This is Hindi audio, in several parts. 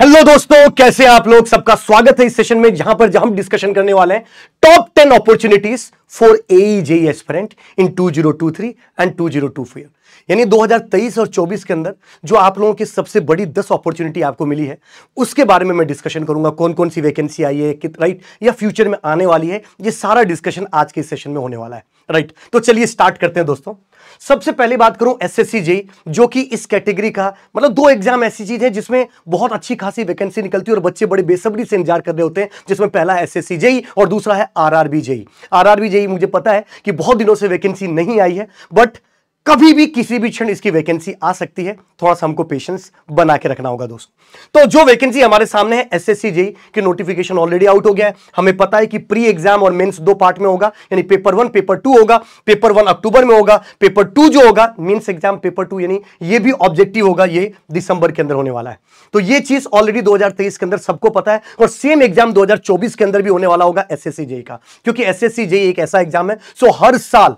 हेलो दोस्तों कैसे आप लोग सबका स्वागत है इस सेशन में जहां पर हम डिस्कशन करने वाले हैं top ten opportunities for AE JE aspirant in two two zero three and two two zero four यानी 2023 और 24 के अंदर जो आप लोगों की सबसे बड़ी 10 अपॉर्चुनिटी आपको मिली है उसके बारे में मैं डिस्कशन करूंगा कौन कौन सी वैकेंसी आई है कित राइट या फ्यूचर में आने वाली है ये सारा डिस्कशन आज के सेशन में होने वाला है राइट तो चलिए स्टार्ट करते हैं दोस्तों सबसे पहले बात करूं एस एस जो कि इस कैटेगरी का मतलब दो एग्जाम ऐसी चीज है जिसमें बहुत अच्छी खासी वैकेंसी निकलती है और बच्चे बड़े बेसब्री से इंतजार कर रहे होते हैं जिसमें पहला एस एस और दूसरा है आर आर मुझे पता है कि बहुत दिनों से वैकेंसी नहीं आई है बट कभी भी किसी भी क्षण इसकी वैकेंसी आ सकती है थोड़ा सा हमको पेशेंस बना के रखना होगा दोस्तों तो जो वैकेंसी हमारे सामने है एसएससी जेई की नोटिफिकेशन ऑलरेडी आउट हो गया है हमें पता है कि प्री एग्जाम और मेंस दो पार्ट में होगा यानी पेपर वन पेपर टू होगा पेपर वन अक्टूबर में होगा पेपर टू जो होगा मीन्स एग्जाम पेपर टू यानी ये भी ऑब्जेक्टिव होगा ये दिसंबर के अंदर होने वाला है तो ये चीज ऑलरेडी दो के अंदर सबको पता है और सेम एग्जाम दो के अंदर भी होने वाला होगा एस जेई का क्योंकि एस जेई एक ऐसा एग्जाम है सो हर साल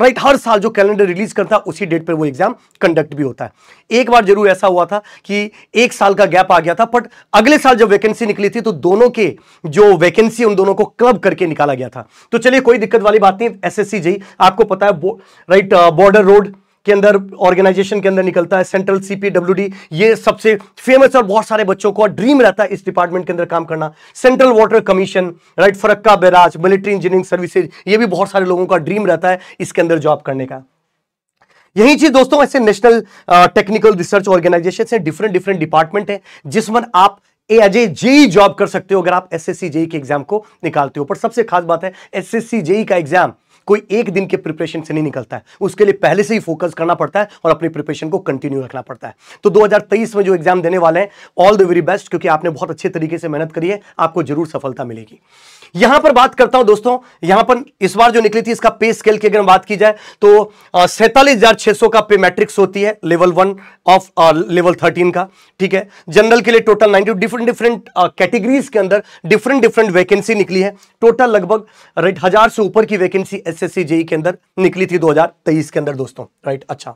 राइट right, हर साल जो कैलेंडर रिलीज करता है उसी डेट पर वो एग्जाम कंडक्ट भी होता है एक बार जरूर ऐसा हुआ था कि एक साल का गैप आ गया था बट अगले साल जब वैकेंसी निकली थी तो दोनों के जो वैकेंसी उन दोनों को क्लब करके निकाला गया था तो चलिए कोई दिक्कत वाली बात नहीं सी जी आपको पता है राइट बॉर्डर रोड के अंदर ऑर्गेनाइजेशन के अंदर निकलता है सेंट्रल सीपीडब्ल्यूडी ये सबसे फेमस और बहुत सारे बच्चों को ड्रीम रहता है इस डिपार्टमेंट के अंदर काम करना central water commission right Farakka barrage military engineering services ये भी बहुत सारे लोगों का ड्रीम रहता है इसके अंदर जॉब करने का यही चीज दोस्तों ऐसे नेशनल टेक्निकल रिसर्च ऑर्गेनाइजेशन है डिफरेंट डिफरेंट डिपार्टमेंट है जिसमें आप ए अजय जेई जॉब कर सकते हो अगर आप एसएससी जेई e के एग्जाम को निकालते हो पर सबसे खास बात है एसएससी जेई e का एग्जाम कोई एक दिन के प्रिपरेशन से नहीं निकलता है उसके लिए पहले से ही फोकस करना पड़ता है और अपनी प्रिपरेशन को कंटिन्यू रखना पड़ता है तो 2023 में जो एग्जाम देने वाले हैं ऑल द वेरी बेस्ट क्योंकि आपने बहुत अच्छे तरीके से मेहनत करी है आपको जरूर सफलता मिलेगी यहां पर बात करता हूं दोस्तों यहां पर इस बार जो निकली थी इसका पे स्केल की अगर बात की जाए तो सैंतालीस का पे मैट्रिक्स होती है level one of level thirteen का ठीक है जनरल के लिए total ninety different different categories के अंदर डिफरेंट डिफरेंट वैकेंसी निकली है टोटल लगभग राइट हजार से ऊपर की वैकेंसी एस एस के अंदर निकली थी 2023 के अंदर दोस्तों राइट अच्छा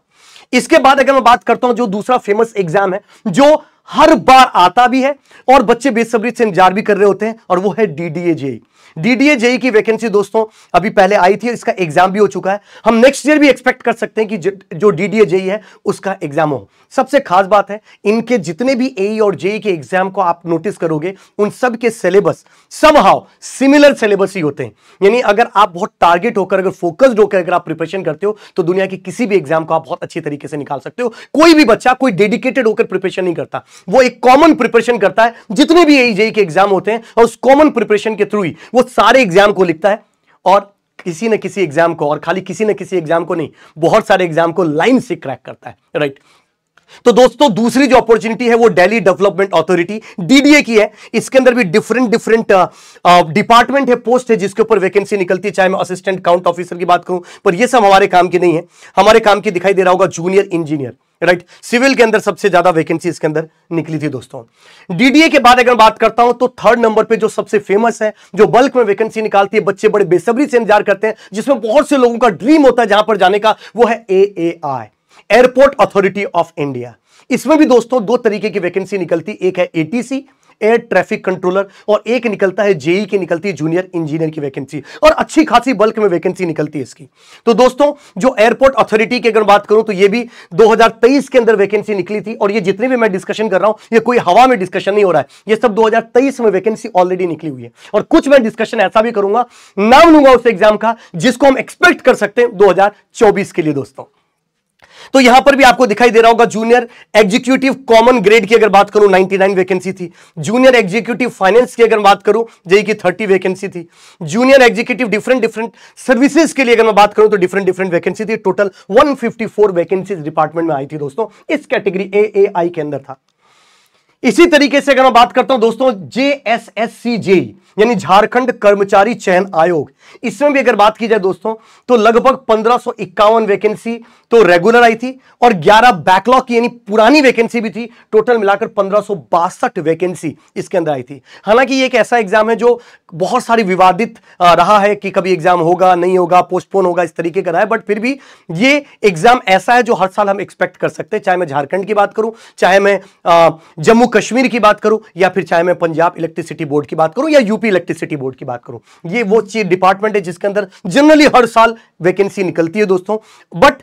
इसके बाद अगर मैं बात करता हूं जो दूसरा फेमस एग्जाम है जो हर बार आता भी है और बच्चे बेसब्री से इंतजार भी कर रहे होते हैं और वो है डीडीए जेई डीडीए जेई की वैकेंसी दोस्तों अभी पहले आई थी इसका एग्जाम भी हो चुका है हम नेक्स्ट ईयर भी एक्सपेक्ट कर सकते हैं कि जो डीडीए जेई है उसका एग्जाम हो सबसे खास बात है इनके जितने भी ए और जेई के एग्जाम को आप नोटिस करोगे उन सब के सिलेबस समहाउ सिमिलर सिलेबस ही होते हैं यानी अगर आप बहुत टारगेट होकर अगर फोकस्ड होकर अगर आप प्रिपरेशन करते हो तो दुनिया के किसी भी एग्जाम को आप बहुत अच्छे तरीके से निकाल सकते हो कोई भी बच्चा कोई डेडिकेटेड होकर प्रिपरेशन नहीं करता वो एक कॉमन प्रिपरेशन करता है जितने भी एजेई e के एग्जाम होते हैं और उस कॉमन प्रिपरेशन के थ्रू ही वो सारे एग्जाम को लिखता है और किसी न किसी एग्जाम को और खाली किसी न किसी एग्जाम को नहीं बहुत सारे एग्जाम को लाइन से क्रैक करता है राइट तो दोस्तों दूसरी जो अपॉर्चुनिटी है वो दिल्ली डेवलपमेंट अथॉरिटी डीडीए की है इसके अंदर भी डिफरेंट डिफरेंट डिपार्टमेंट है पोस्ट है जिसके ऊपर वैकेंसी निकलती है चाहे मैं असिस्टेंट काउंट ऑफिसर की बात करूं पर ये सब हमारे काम की नहीं है हमारे काम की दिखाई दे रहा होगा जूनियर इंजीनियर राइट सिविल के अंदर सबसे ज्यादा वैकेंसी इसके अंदर निकली थी दोस्तों डीडीए के बाद अगर बात करता हूं तो थर्ड नंबर पे जो सबसे फेमस है जो बल्क में वैकेंसी निकालती है बच्चे बड़े बेसब्री से इंतजार करते हैं जिसमें बहुत से लोगों का ड्रीम होता है जहां पर जाने का वो है a airport authority of India इसमें भी दोस्तों दो तरीके की वैकेंसी निकलती एक है एटीसी एयर ट्रैफिक कंट्रोलर और एक निकलता है जेई की निकलती है जूनियर इंजीनियर की वैकेंसी और अच्छी खासी बल्क में वैकेंसी निकलती है इसकी तो दोस्तों जो एयरपोर्ट अथॉरिटी की अगर बात करूं तो ये भी 2023 के अंदर वैकेंसी निकली थी और ये जितने भी मैं डिस्कशन कर रहा हूं ये कोई हवा में डिस्कशन नहीं हो रहा है ये सब दो में वैकेंसी ऑलरेडी निकली हुई है और कुछ मैं डिस्कशन ऐसा भी करूंगा नाम लूंगा उस एग्जाम का जिसको हम एक्सपेक्ट कर सकते हैं दो के लिए दोस्तों तो यहां पर भी आपको दिखाई दे रहा होगा जूनियर एग्जीक्यूटिव कॉमन ग्रेड की अगर बात करूं 99 वैकेंसी थी जूनियर एग्जीक्यूटिव फाइनेंस की अगर बात करूं जेई की 30 वैकेंसी थी junior executive different different services के लिए अगर मैं बात करूं तो डिफरेंट डिफरेंट वैकेंसी थी टोटल 154 वैकेंसी डिपार्टमेंट में आई थी दोस्तों इस कैटेगरी ए ए आई के अंदर था इसी तरीके से अगर मैं बात करता हूं दोस्तों जे एस एस सी जे यानी झारखंड कर्मचारी चयन आयोग इसमें भी अगर बात की जाए दोस्तों तो लगभग पंद्रह वैकेंसी तो रेगुलर आई थी और 11 बैकलॉग यानी पुरानी वैकेंसी भी थी टोटल मिलाकर पंद्रह वैकेंसी इसके अंदर आई थी हालांकि ये एक ऐसा एग्जाम है जो बहुत सारी विवादित रहा है कि कभी एग्जाम होगा नहीं होगा पोस्टपोन होगा इस तरीके का रहा है बट फिर भी ये एग्जाम ऐसा है जो हर साल हम एक्सपेक्ट कर सकते हैं चाहे मैं झारखंड की बात करूं चाहे मैं जम्मू जम्मू कश्मीर की बात करूं या फिर चाहे मैं पंजाब इलेक्ट्रिसिटी बोर्ड की बात करूं या यूपी इलेक्ट्रिसिटी बोर्ड की बात करूं ये वो चीज डिपार्टमेंट है जिसके अंदर जनरली हर साल वैकेंसी निकलती है दोस्तों बट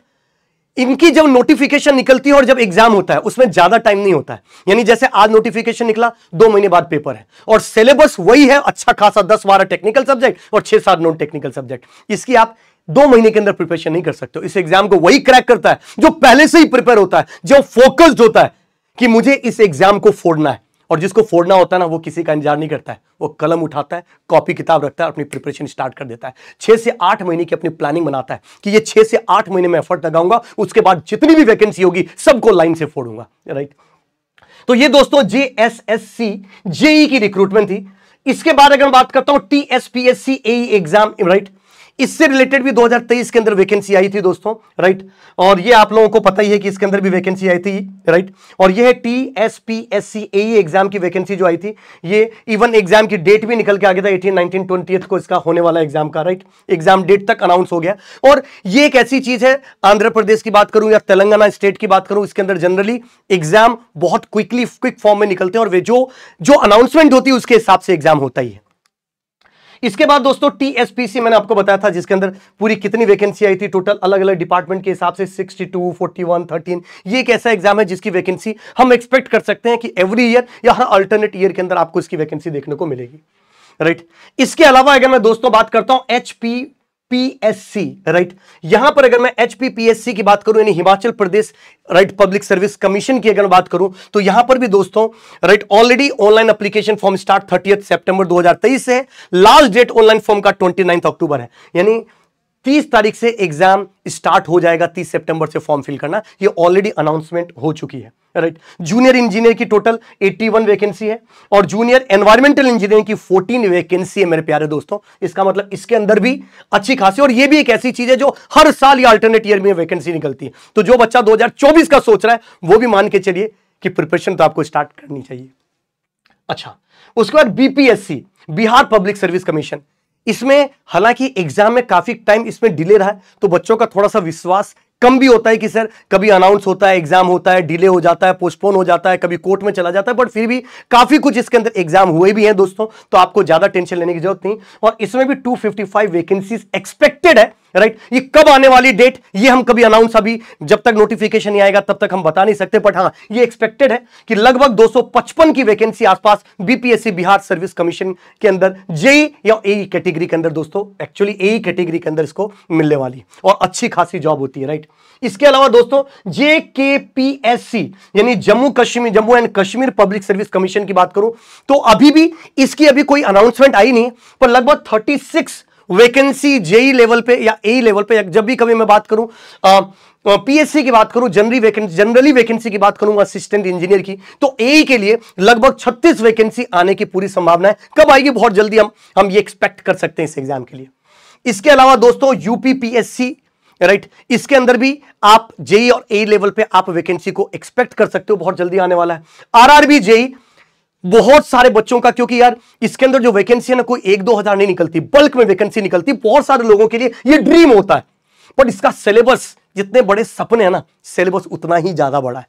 इनकी जब नोटिफिकेशन निकलती है और जब एग्जाम होता है उसमें ज्यादा टाइम नहीं होता है यानी जैसे आज नोटिफिकेशन निकला दो महीने बाद पेपर है और सिलेबस वही है अच्छा खासा दस बारह टेक्निकल सब्जेक्ट और छह सात नॉन टेक्निकल सब्जेक्ट इसकी आप दो महीने के अंदर प्रिपरेशन नहीं कर सकते हो इस एग्जाम को वही क्रैक करता है जो पहले से ही प्रिपेयर होता है जो फोकस्ड होता है कि मुझे इस एग्जाम को फोड़ना है और जिसको फोड़ना होता है ना वो किसी का इंतजार नहीं करता है वो कलम उठाता है कॉपी किताब रखता है अपनी प्रिपरेशन स्टार्ट कर देता है छह से आठ महीने की अपनी प्लानिंग बनाता है कि ये छह से आठ महीने में एफर्ट लगाऊंगा उसके बाद जितनी भी वैकेंसी होगी सबको लाइन से फोड़ूंगा राइट तो ये दोस्तों J S S C JE की रिक्रूटमेंट थी इसके बाद अगर मैं बात करता हूं T S P S C exam right इससे रिलेटेड भी 2023 के अंदर वैकेंसी आई थी दोस्तों राइट और ये आप लोगों को पता ही है कि इसके अंदर भी वैकेंसी आई थी राइट और ये है T S P S C A exam की वैकेंसी जो आई थी ये इवन एग्जाम की डेट भी निकल के आ गया था एटीन नाइनटीन ट्वेंटी को इसका होने वाला एग्जाम का राइट एग्जाम डेट तक अनाउंस हो गया और ये एक ऐसी चीज है आंध्र प्रदेश की बात करूं या तेलंगाना स्टेट की बात करूं इसके अंदर जनरली एग्जाम बहुत क्विकली क्विक फॉर्म में निकलते हैं और वे जो जो अनाउंसमेंट होती है उसके हिसाब से एग्जाम होता ही है इसके बाद दोस्तों टीएसपीसी मैंने आपको बताया था जिसके अंदर पूरी कितनी वैकेंसी आई थी टोटल अलग अलग डिपार्टमेंट के हिसाब से 62, 41, 13 ये एक ऐसा एग्जाम है जिसकी वैकेंसी हम एक्सपेक्ट कर सकते हैं कि एवरी ईयर या हर अल्टरनेट ईयर के अंदर आपको इसकी वैकेंसी देखने को मिलेगी राइट इसके अलावा अगर मैं दोस्तों बात करता हूं एच पीएससी राइट यहां पर अगर मैं एचपीपीएससी की बात करूं यानी Himachal Pradesh right public service commission की अगर बात करूं तो यहां पर भी दोस्तों right already online application form start thirty सितंबर 2023 से लास्ट डेट ऑनलाइन फॉर्म का नाइन्थ अक्टूबर है यानी 30 तारीख से एग्जाम स्टार्ट हो जाएगा 30 सितंबर से फॉर्म फिल करना ये ऑलरेडी अनाउंसमेंट हो चुकी है राइट जूनियर इंजीनियर की टोटल 81 वैकेंसी है और जूनियर एनवायरमेंटल इंजीनियर की 14 वैकेंसी है मेरे प्यारे दोस्तों इसका मतलब इसके अंदर भी अच्छी खासी और ये भी एक ऐसी चीज है जो हर साल या अल्टरनेट ईयर में वैकेंसी निकलती है तो जो बच्चा दो का सोच रहा है वो भी मान के चलिए कि प्रिपरेशन तो आपको स्टार्ट करनी चाहिए अच्छा उसके बाद BPSC Bihar public service commission इसमें हालांकि एग्जाम में काफी टाइम इसमें डिले रहा है तो बच्चों का थोड़ा सा विश्वास कम भी होता है कि सर कभी अनाउंस होता है एग्जाम होता है डिले हो जाता है पोस्टपोन हो जाता है कभी कोर्ट में चला जाता है बट फिर भी काफी कुछ इसके अंदर एग्जाम हुए भी हैं दोस्तों तो आपको ज्यादा टेंशन लेने की जरूरत नहीं और इसमें भी 255 वैकेंसीज एक्सपेक्टेड है राइट ये कब आने वाली डेट ये हम कभी अनाउंस अभी जब तक नोटिफिकेशन नहीं आएगा तब तक हम बता नहीं सकते बट हाँ ये एक्सपेक्टेड है कि लगभग 255 की वैकेंसी आसपास बीपीएससी बिहार सर्विस कमीशन के अंदर जेई e या ए कैटेगरी e के अंदर दोस्तों एक्चुअली ए कैटेगरी के अंदर इसको मिलने वाली और अच्छी खासी जॉब होती है राइट इसके अलावा दोस्तों जे e यानी Jammu Kashmir Jammu and Kashmir public service commission की बात करूं तो अभी भी इसकी अभी कोई अनाउंसमेंट आई नहीं पर लगभग thirty six vacancy JE level पे या ए लेवल पे जब भी कभी मैं बात करूं पीएससी की बात करूं जनरली वैकेंसी जनरली वैकेंसी की बात करूं असिस्टेंट इंजीनियर की तो ए के लिए लगभग 36 वैकेंसी आने की पूरी संभावना है कब आएगी बहुत जल्दी हम हम ये एक्सपेक्ट कर सकते हैं इस एग्जाम के लिए इसके अलावा दोस्तों यूपीपीएससी राइट इसके अंदर भी आप जेई e और ए लेवल पे आप वैकेंसी को एक्सपेक्ट कर सकते हो बहुत जल्दी आने वाला है आरआरबी जेई बहुत सारे बच्चों का क्योंकि यार इसके अंदर जो वैकेंसी है ना कोई एक दो हजार नहीं निकलती बल्क में वैकेंसी निकलती बहुत सारे लोगों के लिए ये ड्रीम होता है पर इसका सिलेबस जितने बड़े सपने हैं ना सिलेबस उतना ही ज्यादा बड़ा है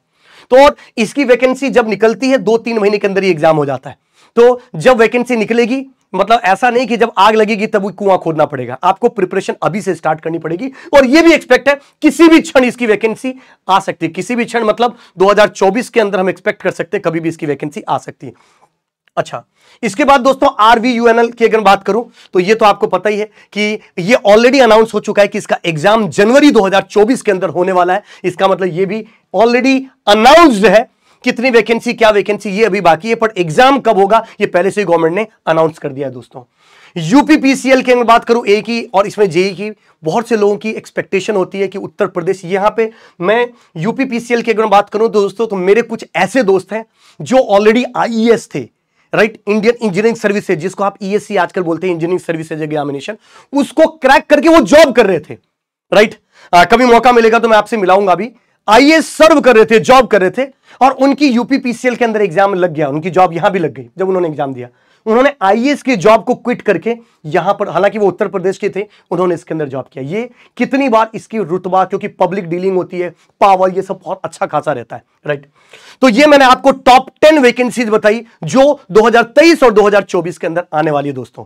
तो और इसकी वैकेंसी जब निकलती है दो तीन महीने के अंदर ही एग्जाम हो जाता है तो जब वैकेंसी निकलेगी मतलब ऐसा नहीं कि जब आग लगेगी तब कुआं खोदना पड़ेगा आपको प्रिपरेशन अभी से स्टार्ट करनी पड़ेगी और यह भी एक्सपेक्ट है किसी भी क्षण इसकी वैकेंसी आ सकती है किसी भी क्षण मतलब 2024 के अंदर हम एक्सपेक्ट कर सकते हैं कभी भी इसकी वैकेंसी आ सकती है अच्छा इसके बाद दोस्तों आरवीयूएनएल की अगर बात करूं तो ये तो आपको पता ही है कि ये ऑलरेडी अनाउंस हो चुका है कि इसका एग्जाम जनवरी 2024 के अंदर होने वाला है इसका मतलब ये भी ऑलरेडी अनाउंस्ड है कितनी वैकेंसी क्या वैकेंसी ये अभी बाकी है पर एग्जाम कब होगा ये पहले से ही गवर्नमेंट ने अनाउंस कर दिया है दोस्तों यूपीपीसीएल की अगर बात करूं ए की और इसमें जेई e की बहुत से लोगों की एक्सपेक्टेशन होती है कि उत्तर प्रदेश यहां पे मैं यूपीपीसीएल की अगर बात करूं तो दोस्तों तो मेरे कुछ ऐसे दोस्त हैं जो ऑलरेडी आईएएस e थे राइट इंडियन इंजीनियरिंग सर्विस जिसको आप ईएससी e आजकल बोलते हैं इंजीनियरिंग सर्विस एग्जामिनेशन उसको क्रैक करके वो जॉब कर रहे थे राइट right? आ, कभी मौका मिलेगा तो मैं आपसे मिलाऊंगा अभी आइए सर्व कर रहे थे जॉब कर रहे थे और उनकी यूपीपीसीएल के अंदर एग्जाम लग गया उनकी जॉब यहां भी लग गई जब उन्होंने एग्जाम दिया उन्होंने आईएएस के जॉब को क्विट करके यहां पर हालांकि वो उत्तर प्रदेश के थे उन्होंने इसके अंदर जॉब किया ये कितनी बार इसकी रुतबा क्योंकि पब्लिक डीलिंग होती है पावर ये सब बहुत अच्छा खासा रहता है राइट तो ये मैंने आपको टॉप टेन वैकेंसीज बताई जो 2023 और 2024 के अंदर आने वाली है दोस्तों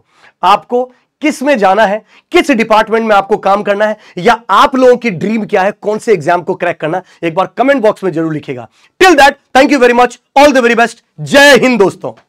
आपको किस में जाना है किस डिपार्टमेंट में आपको काम करना है या आप लोगों की ड्रीम क्या है कौन से एग्जाम को क्रैक करना एक बार कमेंट बॉक्स में जरूर लिखेगा till that thank you very much all the very best जय हिंद दोस्तों